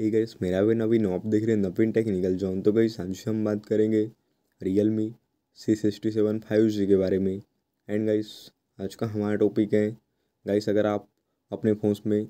हे gas मेरा भी नवीन op देख रहे हैं नवीन टेक्निकल जॉन तो गई आज हम बात करेंगे Realme C sixty seven five G के बारे में एंड गाइस आज का हमारा टॉपिक है गाइस अगर आप अपने फ़ोन में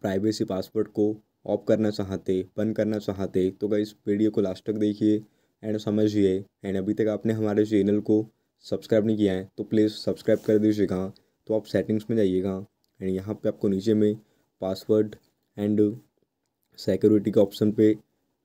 प्राइवेसी पासवर्ड को ऑफ करना चाहते बंद करना चाहते तो गाइस वीडियो को लास्ट तक देखिए एंड समझिए एंड अभी तक आपने हमारे चैनल को सब्सक्राइब नहीं किया है तो प्लीज़ सब्सक्राइब कर दीजिएगा तो आप सेटिंग्स में जाइएगा एंड यहाँ पे आपको नीचे में पासवर्ड एंड सिक्योरिटी के ऑप्शन पे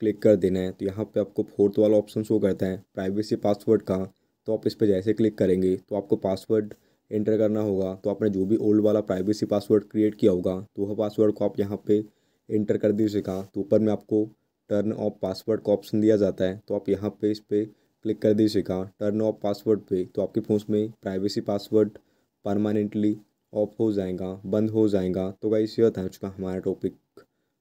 क्लिक कर देना है तो यहाँ पे आपको फोर्थ वाला ऑप्शन शो करता है प्राइवेसी पासवर्ड का तो आप इस पर जैसे क्लिक करेंगे तो आपको पासवर्ड एंटर करना होगा तो आपने जो भी ओल्ड वाला प्राइवेसी पासवर्ड क्रिएट किया होगा तो वह पासवर्ड को आप यहाँ पर एंटर कर दीजिएगा तो ऊपर में आपको टर्न ऑफ पासवर्ड का ऑप्शन दिया जाता है तो आप यहाँ पर इस पर क्लिक कर दीजिएगा टर्न ऑफ पासवर्ड पे तो आपके फ़ोन में प्राइवेसी पासवर्ड परमानेंटली ऑफ हो जाएगा बंद हो जाएगा तो गाइस यह था आज हमारा टॉपिक